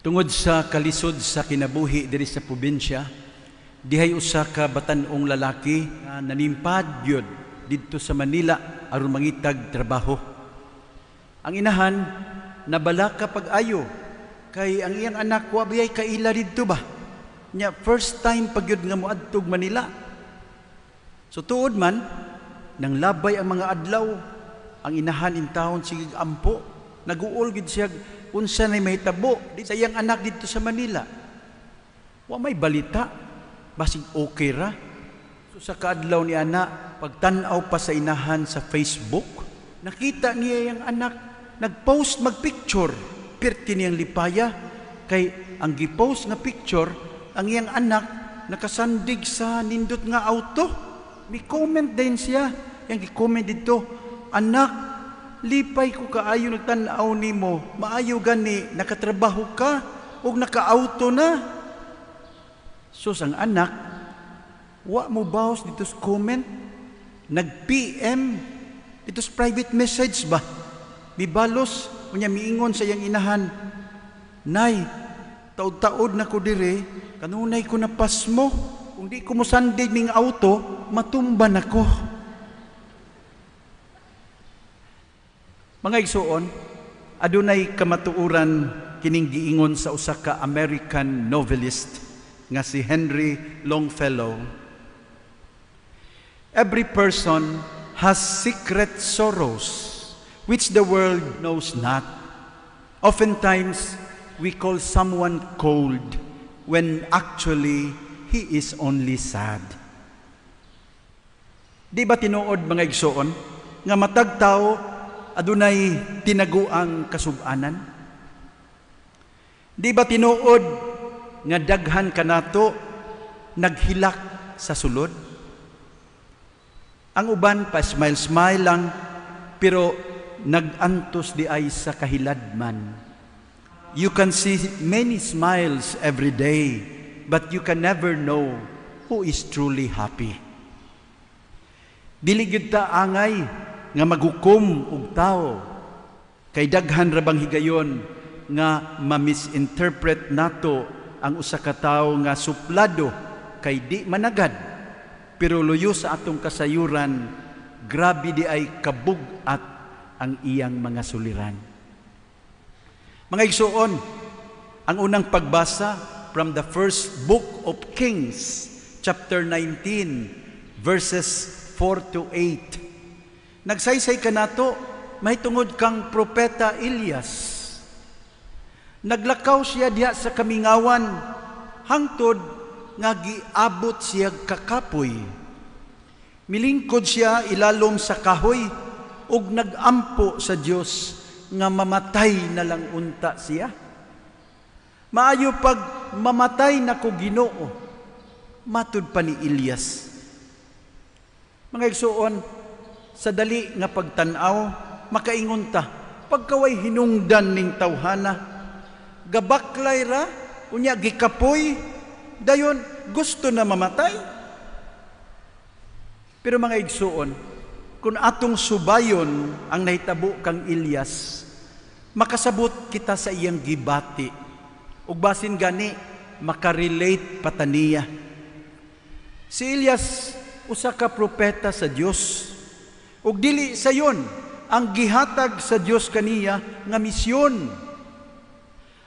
Tungod sa kalisod sa kinabuhi diri sa probinsya, dihay usa ka batan-ong lalaki na nanimpad yun didto sa Manila aron mangitag trabaho. Ang inahan nabalaka ka pag-ayo kay ang iyang anak wa biyay kaila didto ba? Nya first time pagyud nga moadtog Manila. So tuod man nang labay ang mga adlaw ang inahan in town sige ampo naguol gid siya unsa ni may tabo ditayang anak dito sa Manila wa may balita basig okay ra so sa kaadlaw ni ana pagtanaw pa sa inahan sa Facebook nakita niya yang anak nagpost magpicture pirti niyang lipaya kay ang gipost nga picture ang iyang anak nakasandig sa nindot nga auto mi comment din siya yang gi-comment dito anak lipay ko kaayo nagtanaw nimo maayo gani nakatrabaho ka ug nakaauto na sus ang anak wa mo baos dito sa comment nag PM dito sa private message ba mibalos unya miingon sa iyang inahan nay taud-taud na ko dire kanunay ko na pasmo kung di ko mo Sunday ming auto matumba na ko Mga igsuon, adunay kamatuuran kining giingon sa usa ka American novelist nga si Henry Longfellow. Every person has secret sorrows which the world knows not. Oftentimes, we call someone cold when actually he is only sad. Di ba tinuod mga igsuon nga matag tao adunay tinago ang kasubanan? Di ba tinuod nga daghan kanato naghilak sa sulod? Ang uban pa smile-smile lang pero nagantos di ay sa kahiladman. You can see many smiles every day, but you can never know who is truly happy. Dili gyud ta angay nga maghukom og tao kay daghan ra bang higayon nga ma-misinterpret nato ang usa ka tawo nga suplado kay di managad pero luyo sa atong kasayuran grabe di ay kabugat ang iyang mga suliran mga igsuon ang unang pagbasa from the first book of Kings chapter 19 verses 4 to 8 Nagsaysay ka nato, mahitungod kang propeta Ilyas. Naglakaw siya diha sa kamingawan, hangtod nga giabot siya kakapoy. Milingkod siya ilalom sa kahoy ug nagampo sa Dios nga mamatay na lang unta siya. Maayo pag mamatay na ko Ginoo, matud pa ni Ilyas. Mga igsuon, sa dali nga pagtanaw makaingon ta pagkaway hinungdan ning tawhana gabaklay ra unya gikapoy dayon gusto na mamatay pero mga igsuon kung atong subayon ang nahitabo kang Ilyas makasabot kita sa iyang gibati ug basin gani makarelate pataniya si Ilyas usa ka propeta sa Dios Ug dili sa sayon ang gihatag sa Dios kaniya nga misyon.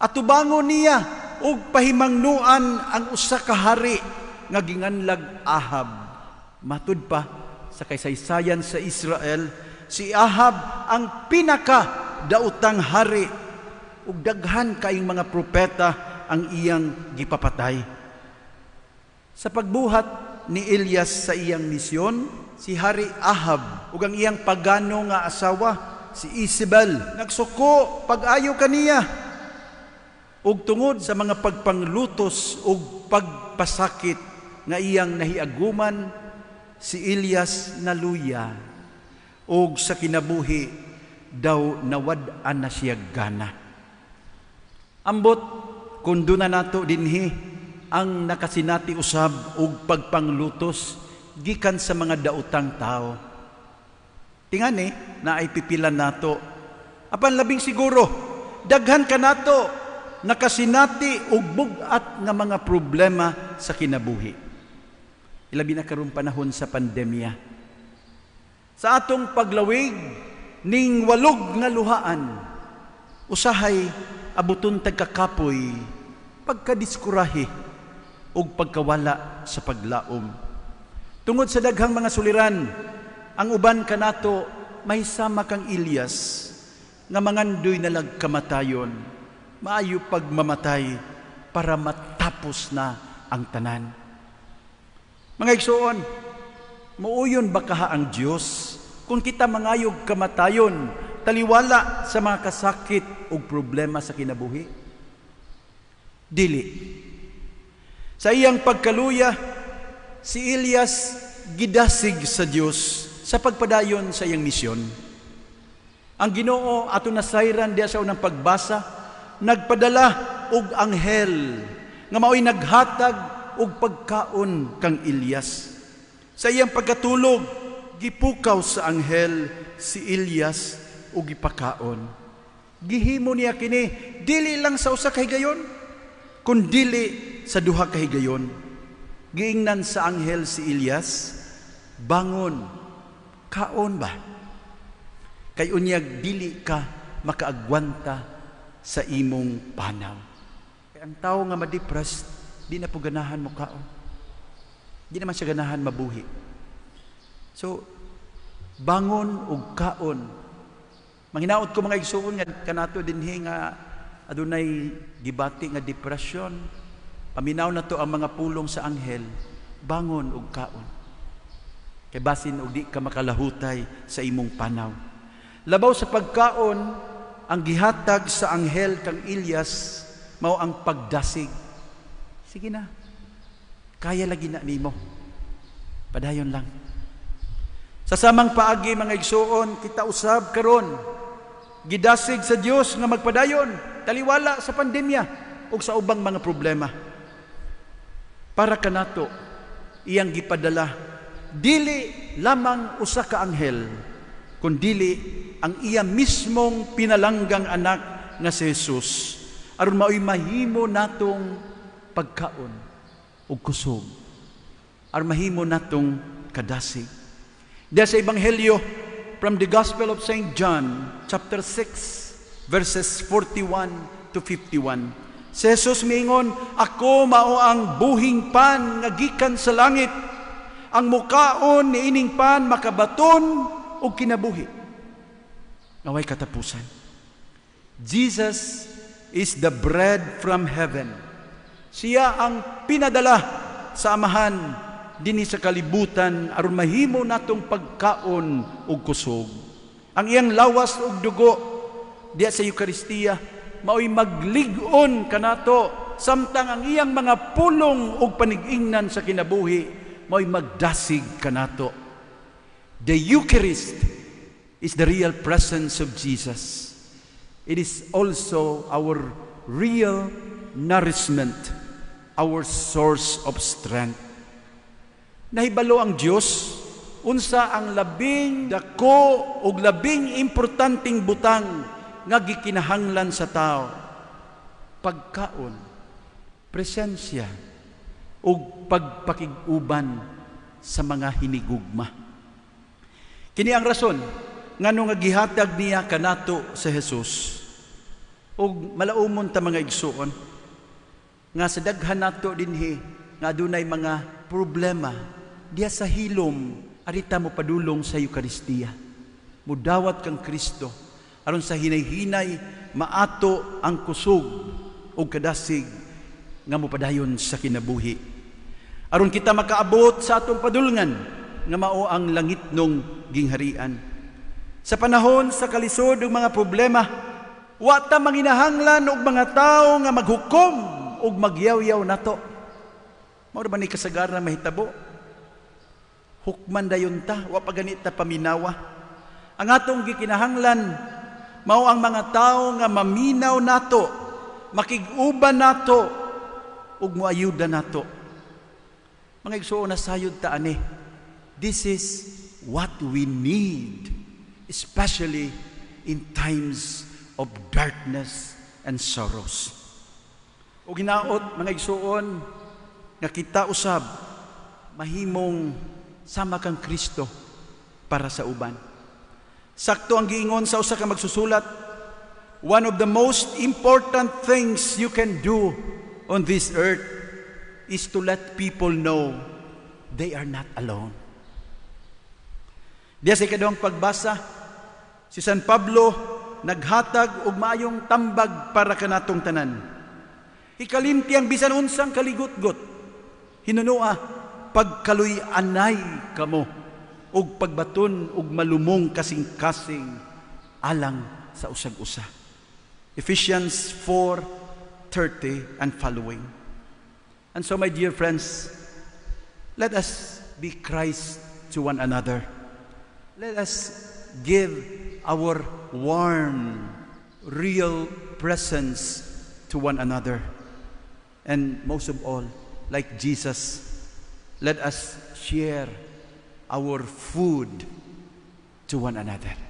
Atubangon niya ug pahimangnuan ang usa ka hari nga ginganlag Ahab. Matud pa sa kaysaysayan sa Israel, si Ahab ang pinaka dautang hari ug daghan kaayong mga propeta ang iyang gipapatay. Sa pagbuhat ni Elias sa iyang misyon, si Hari Ahab, ug ang iyang pagano nga asawa, si Isabel, nagsuko pag-ayo kaniya. Ug tungod sa mga pagpanglutos ug pagpasakit nga iyang nahiaguman, si Ilyas naluya. Ug sa kinabuhi daw nawad-an na siya gana. Ambot kun na nato dinhi ang nakasinati usab og pagpanglutos gikan sa mga daotang tao. Tingani eh, na ay pipilan nato. Apan labing siguro, daghan ka nato nakasinati og bugat nga mga problema sa kinabuhi. Ilabi na karong panahon sa pandemya. Sa atong paglawig ning walog nga luhaan, usahay abuton tagkakapoy pagkadiskurahi ug pagkawala sa paglaom. Tungod sa daghang mga suliran, ang uban kanato may sama kang Ilyas nga mangandoy na lagkamatayon, maayo pagmamatay para matapos na ang tanan. Mga igsuon, muuyon ba kaha ang Dios kung kita mangayog kamatayon, taliwala sa mga kasakit ug problema sa kinabuhi. Dili sa iyang pagkaluya, si Ilyas gidasig sa Dios sa pagpadayon sa iyang misyon. Ang Ginoo ato sayran diya sa unang pagbasa, nagpadala og anghel nga mao'y naghatag og pagkaon kang Ilyas. Sa iyang pagkatulog, gipukaw sa anghel si Ilyas og gipakaon. Gihimo niya kini dili lang sa usa ka higayon, kun sa duha ka higayon. Giingnan sa anghel si Ilyas, bangon, kaon ba? Kay unyag dili ka makaagwanta sa imong panaw. Kay ang tao nga madepressed, di na po ganahan mo kaon. Di naman siya ganahan mabuhi. So, bangon og kaon. Manginaot ko mga igsuon nga kanato dinhi nga adunay gibati nga depression, Aminaw na to ang mga pulong sa anghel, bangon ug kaon. Kay basin og di ka makalahutay sa imong panaw. Labaw sa pagkaon, ang gihatag sa anghel kang Ilyas mao ang pagdasig. Sige na. Kaya lagi na nimo. Padayon lang. Sa samang paagi mga igsuon, kita usab karon gidasig sa Dios nga magpadayon taliwala sa pandemya ug sa ubang mga problema para kanato iyang gipadala dili lamang usa ka anghel kundili ang iya mismong pinalanggang anak nga si Jesus aron maoy mahimo natong pagkaon ug kusog aron mahimo natong kadasig diha sa ebanghelyo from the gospel of saint John chapter 6 verses 41 to 51 Si Jesus mingon, Ako mao ang buhing pan nga gikan sa langit. Ang mukaon ni ining pan makabaton og kinabuhi. Naway katapusan. Jesus is the bread from heaven. Siya ang pinadala sa amahan dinhi sa kalibutan aron mahimo natong pagkaon ug kusog. Ang iyang lawas ug dugo diya sa Eukaristiya mao'y magligon kanato samtang ang iyang mga pulong ug panig-ingnan sa kinabuhi mao'y magdasig kanato the eucharist is the real presence of Jesus it is also our real nourishment our source of strength nahibalo ang Dios unsa ang labing dako ug labing importanteng butang nga gikinahanglan sa tao pagkaon presensya ug pagpakiguban sa mga hinigugma kini ang rason ngano nga gihatag niya kanato sa Hesus ug malaumon ta mga igsuon nga sa daghan nato dinhi nga adunay mga problema diya sa hilom arita mo padulong sa Eukaristiya mudawat kang Kristo aron sa hinay-hinay maato ang kusog o kadasig nga mopadayon sa kinabuhi. Aron kita makaabot sa atong padulngan nga mao ang langit nung gingharian. Sa panahon sa kalisod ug mga problema, wa ta manginahanglan og mga tawo nga maghukom og magyawyaw nato. Mao ba ni kasagaran mahitabo? Hukman dayon ta, wa pa ta paminawa. Ang atong gikinahanglan mao ang mga tao nga maminaw nato, makiguban nato, ug muayuda nato. Mga igsuon na sayod ta ani. This is what we need, especially in times of darkness and sorrows. O ginaot, mga igsuon, nga kita usab, mahimong sama kang Kristo para sa uban. Sakto ang giingon sa usa ka magsusulat. One of the most important things you can do on this earth is to let people know they are not alone. Diya sa ikadawang pagbasa, si San Pablo naghatag og maayong tambag para kanatong tanan. Ikalimti ang bisan unsang kaligot-got. Hinunoa, pagkaluy-anay kamo ug pagbaton ug malumong kasing-kasing alang sa usag-usa. Ephesians 4:30 and following. And so my dear friends, let us be Christ to one another. Let us give our warm real presence to one another. And most of all, like Jesus, let us share our food to one another.